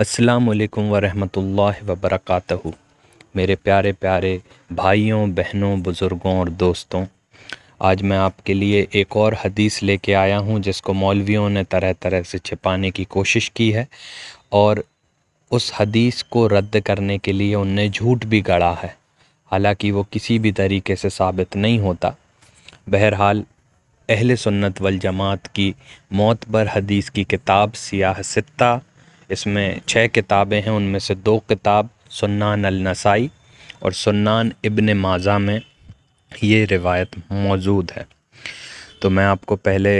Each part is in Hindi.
अस्सलाम वरहमतुल्लाहि वबरकातुहू मेरे प्यारे प्यारे भाइयों बहनों बुज़ुर्गों और दोस्तों आज मैं आपके लिए एक और हदीस लेके आया हूँ जिसको मौलवियों ने तरह तरह से छिपाने की कोशिश की है और उस हदीस को रद्द करने के लिए उनने झूठ भी गढ़ा है हालांकि वो किसी भी तरीके से साबित नहीं होता बहरहाल अहल सुन्नत वल जमात की मौत पर हदीस की किताब सियाह सित्ता इसमें छः किताबें हैं उनमें से दो किताब सुन्नान नसाई और सुन्नान इब्न माजा में ये रिवायत मौजूद है तो मैं आपको पहले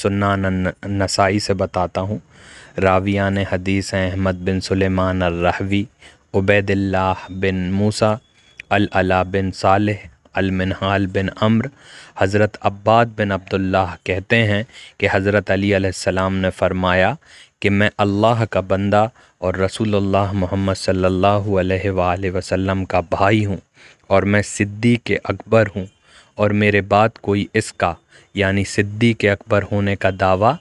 सुन्नान नसाई से बताता हूँ रावियान हदीस हैं अहमद बिन सुलेमान अर्रहवी उबैदुल्लाह बिन मूसा अला बिन सालह अलमिनहाल बिन अम्र हज़रत अब्बाद बिन अब्दुल्लाह कहते हैं कि हज़रत अली अलैहिस्सलाम ने फ़रमाया कि मैं अल्लाह का बंदा और रसूलुल्लाह मोहम्मद सल्लल्लाहु अलैहि वसल्लम का भाई हूँ और मैं सिद्दी के अकबर हूँ और मेरे बाद कोई इसका यानी सिद्दी के अकबर होने का दावा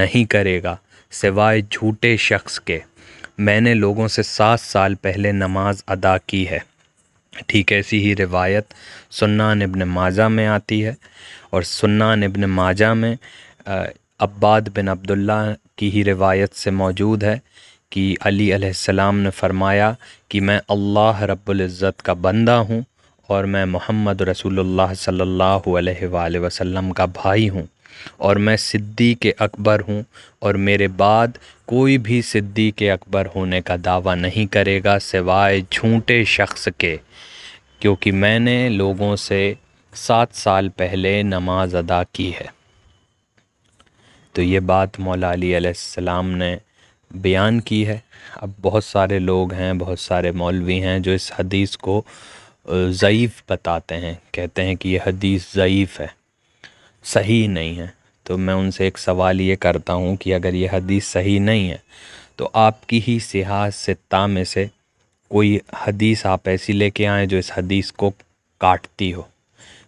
नहीं करेगा सिवाय झूठे शख्स के मैंने लोगों से सात साल पहले नमाज अदा की है ठीक ऐसी ही रिवायत सुन्नान इबन माजा में आती है और सुन्नान इबन माजा में अब्बाद बिन अब्दुल्ला की ही रिवायत से मौजूद है कि अली अलैहिस्सलाम ने फरमाया कि मैं अल्लाह रब्बुल इज़्ज़त का बंदा हूँ और मैं मोहम्मद रसूलुल्लाह सल्लल्लाहु अलैहि वसल्लम का भाई हूँ और मैं सिद्दी के अकबर हूँ और मेरे बाद कोई भी सिद्दी के अकबर होने का दावा नहीं करेगा सिवाय झूठे शख्स के क्योंकि मैंने लोगों से सात साल पहले नमाज अदा की है तो ये बात मौला अली ने बयान की है अब बहुत सारे लोग हैं बहुत सारे मौलवी हैं जो इस हदीस को ज़यीफ़ बताते हैं कहते हैं कि यह हदीस ज़यीफ़ है सही नहीं है तो मैं उनसे एक सवाल ये करता हूँ कि अगर ये हदीस सही नहीं है तो आपकी ही सिहा सित्ता में से कोई हदीस आप ऐसी लेके आएँ जो इस हदीस को काटती हो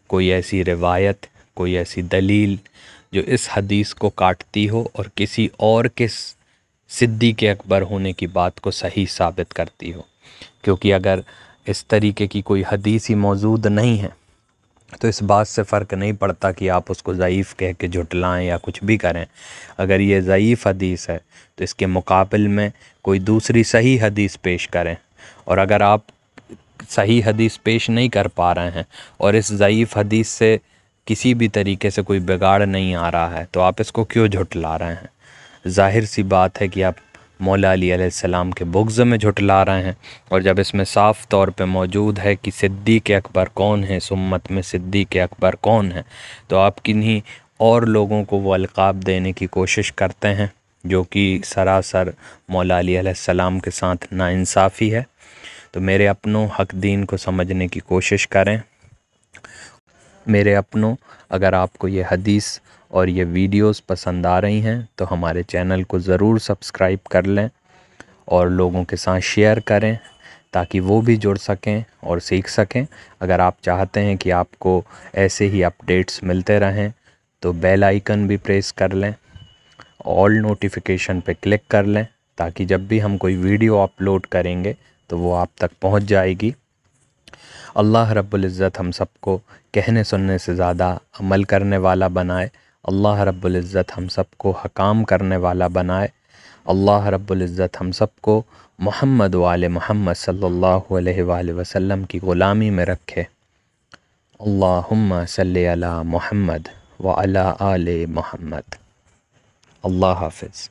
कोई ऐसी रिवायत कोई ऐसी दलील जो इस हदीस को काटती हो और किसी और के सिद्दी के अकबर होने की बात को सही साबित करती हो क्योंकि अगर इस तरीके की कोई हदीस ही मौजूद नहीं है तो इस बात से फ़र्क नहीं पड़ता कि आप उसको ज़यीफ़ कह के झुटलाएँ या कुछ भी करें अगर ये ज़यीफ़ हदीस है तो इसके मुकाबल में कोई दूसरी सही हदीस पेश करें और अगर आप सही हदीस पेश नहीं कर पा रहे हैं और इस ज़यीफ़ हदीस से किसी भी तरीके से कोई बिगाड़ नहीं आ रहा है तो आप इसको क्यों झुटला रहे हैं जाहिर सी बात है कि आप मौला अलीसम के बुग्ज़ में झुटला रहे हैं और जब इसमें साफ़ तौर पे मौजूद है कि के अकबर कौन है सुम्मत में सिद्दी के अकबर कौन है तो आप किन्हीं और लोगों को वो अलकाब देने की कोशिश करते हैं जो कि सरासर मौला अलीसम के साथ नाानसाफ़ी है तो मेरे अपनों हक दीन को समझने की कोशिश करें मेरे अपनों अगर आपको ये हदीस और ये वीडियोस पसंद आ रही हैं तो हमारे चैनल को ज़रूर सब्सक्राइब कर लें और लोगों के साथ शेयर करें ताकि वो भी जुड़ सकें और सीख सकें अगर आप चाहते हैं कि आपको ऐसे ही अपडेट्स मिलते रहें तो बेल आइकन भी प्रेस कर लें ऑल नोटिफिकेशन पे क्लिक कर लें ताकि जब भी हम कोई वीडियो अपलोड करेंगे तो वो आप तक पहुंच जाएगी अल्लाह रब्बुल इज़्ज़त हम सबको कहने सुनने से ज़्यादा अमल करने वाला बनाए अल्लाह रब्ज़त हम सब को हकाम करने वाला बनाए अल्लाह रब्ज़त हम सब को मोहम्मद वाल मोहम्मद सल्लल्लाहु अलैहि वसल्लम की ग़ुलामी में रखे अल्लाहुम्मा सल्ली अला मोहम्मद व अला आल मोहम्मद अल्लाह हाफिज़